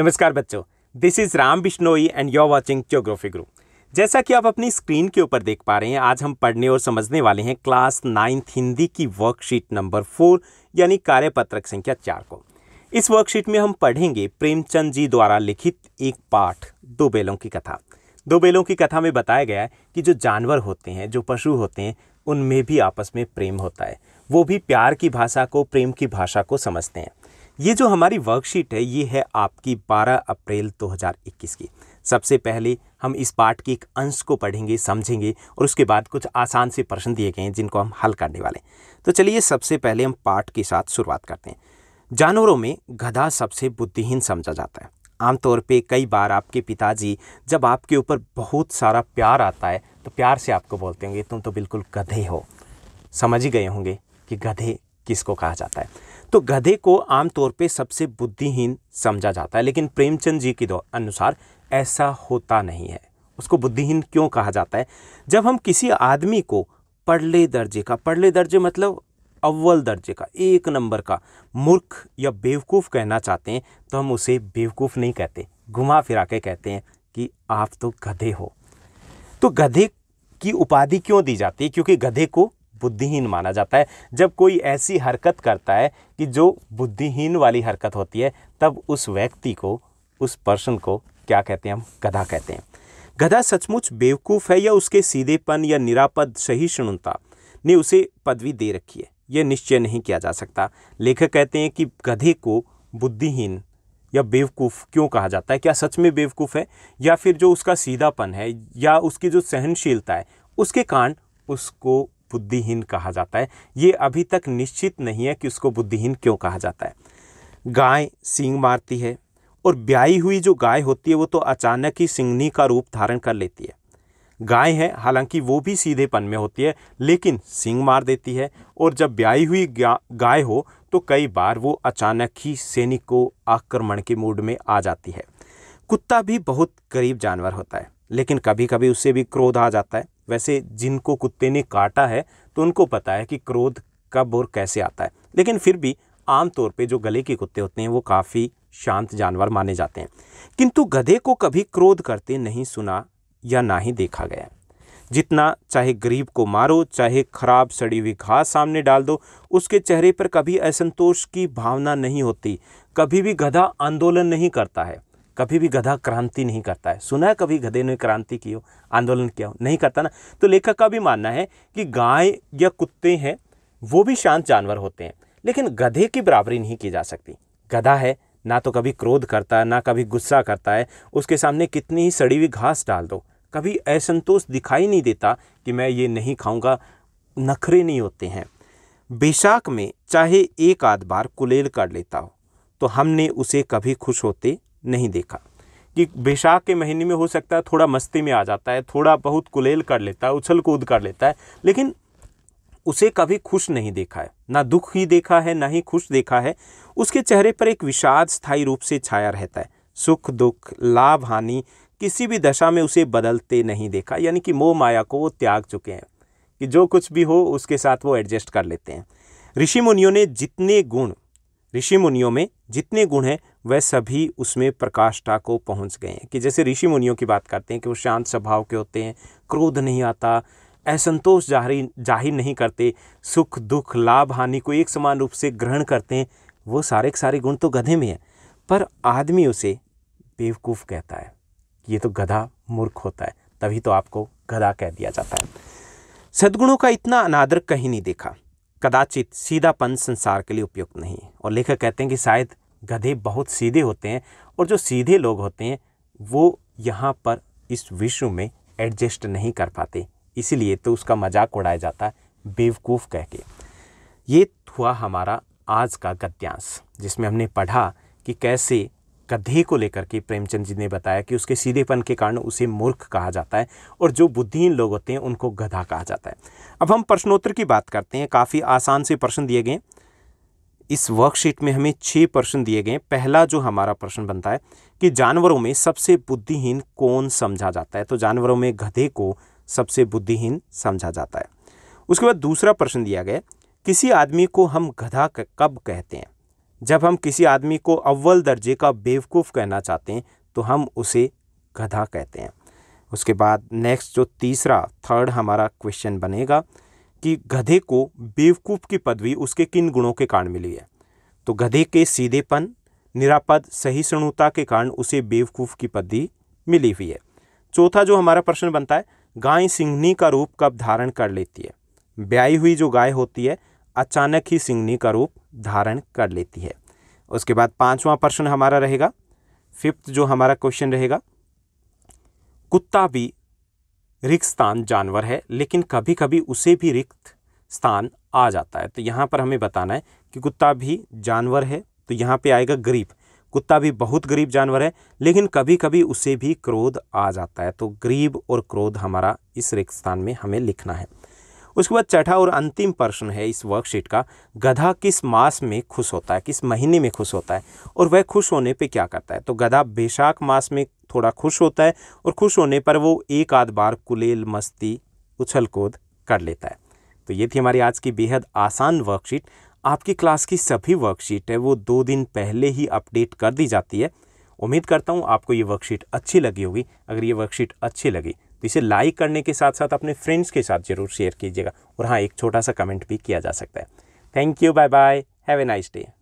नमस्कार बच्चों this is Ram Bishnoi and you're watching geography group जैसा कि आप अपनी स्क्रीन के ऊपर देख पा रहे हैं आज हम पढ़ने और समझने वाले हैं क्लास नाइन्थ हिंदी की वर्कशीट नंबर फोर यानी कार्यपत्रक संख्या चार को इस वर्कशीट में हम पढ़ेंगे प्रेमचंद जी द्वारा लिखित एक पाठ दो बेलों की कथा दो बेलों की कथा में बताया गया है कि जो जानवर होते हैं जो पशु होते हैं उनमें भी आपस में प्रेम होता है वो भी प्यार की भाषा को प्रेम की भाषा को समझते हैं ये जो हमारी वर्कशीट है ये है आपकी 12 अप्रैल 2021 की सबसे पहले हम इस पाठ के एक अंश को पढ़ेंगे समझेंगे और उसके बाद कुछ आसान से प्रश्न दिए गए हैं जिनको हम हल करने वाले हैं तो चलिए सबसे पहले हम पाठ के साथ शुरुआत करते हैं जानवरों में गधा सबसे बुद्धिहीन समझा जाता है आमतौर पे कई बार आपके पिताजी जब आपके ऊपर बहुत सारा प्यार आता है तो प्यार से आपको बोलते होंगे तुम तो बिल्कुल गधे हो समझ ही गए होंगे कि गधे किसको कहा जाता है तो गधे को आमतौर पे सबसे बुद्धिहीन समझा जाता है लेकिन प्रेमचंद जी के अनुसार ऐसा होता नहीं है उसको बुद्धिहीन क्यों कहा जाता है जब हम किसी आदमी को पढ़ले दर्जे का पढ़ले दर्जे मतलब अव्वल दर्जे का एक नंबर का मूर्ख या बेवकूफ़ कहना चाहते हैं तो हम उसे बेवकूफ़ नहीं कहते घुमा फिरा के कहते हैं कि आप तो गधे हो तो गधे की उपाधि क्यों दी जाती है क्योंकि गधे को बुद्धिहीन माना जाता है जब कोई ऐसी हरकत करता है कि जो बुद्धिहीन वाली हरकत होती है तब उस व्यक्ति को उस पर्सन को क्या कहते हैं हम गधा कहते हैं गधा सचमुच बेवकूफ़ है या उसके सीधेपन या निरापद सहिष्णुता ने उसे पदवी दे रखी है यह निश्चय नहीं किया जा सकता लेखक कहते हैं कि गधे को बुद्धिहीन या बेवकूफ़ क्यों कहा जाता है क्या सच में बेवकूफ़ है या फिर जो उसका सीधापन है या उसकी जो सहनशीलता है उसके कारण उसको बुद्धिहीन कहा जाता है ये अभी तक निश्चित नहीं है कि उसको बुद्धिहीन क्यों कहा जाता है गाय सींग मारती है और ब्याई हुई जो गाय होती है वो तो अचानक ही सिंगनी का रूप धारण कर लेती है गाय है हालांकि वो भी सीधेपन में होती है लेकिन सिंग मार देती है और जब ब्याई हुई गाय हो तो कई बार वो अचानक ही सैनिक को आक्रमण के मूड में आ जाती है कुत्ता भी बहुत गरीब जानवर होता है लेकिन कभी कभी उससे भी क्रोध आ जाता है वैसे जिनको कुत्ते ने काटा है तो उनको पता है कि क्रोध कब और कैसे आता है लेकिन फिर भी आमतौर पे जो गले के कुत्ते होते हैं वो काफ़ी शांत जानवर माने जाते हैं किंतु गधे को कभी क्रोध करते नहीं सुना या ना ही देखा गया जितना चाहे गरीब को मारो चाहे खराब सड़ी हुई घास सामने डाल दो उसके चेहरे पर कभी असंतोष की भावना नहीं होती कभी भी गधा आंदोलन नहीं करता है कभी भी गधा क्रांति नहीं करता है सुना है कभी गधे ने क्रांति की हो आंदोलन किया हो नहीं करता ना तो लेखक का भी मानना है कि गाय या कुत्ते हैं वो भी शांत जानवर होते हैं लेकिन गधे की बराबरी नहीं की जा सकती गधा है ना तो कभी क्रोध करता है ना कभी गुस्सा करता है उसके सामने कितनी ही सड़ी हुई घास डाल दो कभी असंतोष दिखाई नहीं देता कि मैं ये नहीं खाऊंगा नखरे नहीं होते हैं बेशाक में चाहे एक आध बार कुलेल कर लेता हो तो हमने उसे कभी खुश होते नहीं देखा कि बैशाख के महीने में हो सकता है थोड़ा मस्ती में आ जाता है थोड़ा बहुत कुलेल कर लेता है उछल कूद कर लेता है लेकिन उसे कभी खुश नहीं देखा है ना दुख ही देखा है ना ही खुश देखा है उसके चेहरे पर एक विषाद स्थायी रूप से छाया रहता है सुख दुख लाभ हानि किसी भी दशा में उसे बदलते नहीं देखा यानी कि मोह माया को वो त्याग चुके हैं कि जो कुछ भी हो उसके साथ वो एडजस्ट कर लेते हैं ऋषि मुनियों ने जितने गुण ऋषि मुनियों में जितने गुण हैं वह सभी उसमें प्रकाष्ठा को पहुंच गए हैं कि जैसे ऋषि मुनियों की बात करते हैं कि वो शांत स्वभाव के होते हैं क्रोध नहीं आता असंतोष जाहिर जाहिर नहीं करते सुख दुख लाभ हानि को एक समान रूप से ग्रहण करते हैं वो सारे के सारे गुण तो गधे में है पर आदमी उसे बेवकूफ़ कहता है ये तो गधा मूर्ख होता है तभी तो आपको गधा कह दिया जाता है सद्गुणों का इतना अनादर कहीं नहीं देखा कदाचित सीधापन संसार के लिए उपयुक्त नहीं और लेखक कहते हैं कि शायद गधे बहुत सीधे होते हैं और जो सीधे लोग होते हैं वो यहाँ पर इस विश्व में एडजस्ट नहीं कर पाते इसीलिए तो उसका मजाक उड़ाया जाता है बेवकूफ़ कह के ये हुआ हमारा आज का गद्यांश जिसमें हमने पढ़ा कि कैसे गधे को लेकर के प्रेमचंद जी ने बताया कि उसके सीधेपन के कारण उसे मूर्ख कहा जाता है और जो बुद्धिहीन लोग होते हैं उनको गधा कहा जाता है अब हम प्रश्नोत्तर की बात करते हैं काफ़ी आसान से प्रश्न दिए गए इस वर्कशीट में हमें छः प्रश्न दिए गए पहला जो हमारा प्रश्न बनता है कि जानवरों में सबसे बुद्धिहीन कौन समझा जाता है तो जानवरों में गधे को सबसे बुद्धिहीन समझा जाता है उसके बाद दूसरा प्रश्न दिया गया किसी आदमी को हम गधा कब कहते हैं जब हम किसी आदमी को अव्वल दर्जे का बेवकूफ़ कहना चाहते हैं तो हम उसे गधा कहते हैं उसके बाद नेक्स्ट जो तीसरा थर्ड हमारा क्वेश्चन बनेगा कि गधे को बेवकूफ़ की पदवी उसके किन गुणों के कारण मिली है तो गधे के सीधेपन निरापद सहिष्णुता के कारण उसे बेवकूफ़ की पदवी मिली हुई है चौथा जो हमारा प्रश्न बनता है गाय सिंघनी का रूप कब धारण कर लेती है ब्याई हुई जो गाय होती है अचानक ही सिंघनी का रूप धारण कर लेती है उसके बाद पांचवा प्रश्न हमारा रहेगा फिफ्थ जो हमारा क्वेश्चन रहेगा कुत्ता भी रिक्त स्थान जानवर है लेकिन कभी कभी उसे भी रिक्त स्थान आ जाता है तो यहाँ पर हमें बताना है कि कुत्ता भी जानवर है तो यहाँ पे आएगा गरीब कुत्ता भी बहुत गरीब जानवर है लेकिन कभी कभी उसे भी क्रोध आ जाता है तो गरीब और क्रोध हमारा इस रिक्त स्थान में हमें लिखना है उसके बाद चौथा और अंतिम प्रश्न है इस वर्कशीट का गधा किस मास में खुश होता है किस महीने में खुश होता है और वह खुश होने पे क्या करता है तो गधा बैशाख मास में थोड़ा खुश होता है और खुश होने पर वो एक आध बार कुलेल मस्ती उछल कूद कर लेता है तो ये थी हमारी आज की बेहद आसान वर्कशीट आपकी क्लास की सभी वर्कशीट है वो दो दिन पहले ही अपडेट कर दी जाती है उम्मीद करता हूँ आपको ये वर्कशीट अच्छी लगी होगी अगर ये वर्कशीट अच्छी लगी तो इसे लाइक करने के साथ साथ अपने फ्रेंड्स के साथ ज़रूर शेयर कीजिएगा और हाँ एक छोटा सा कमेंट भी किया जा सकता है thank you bye bye have a nice day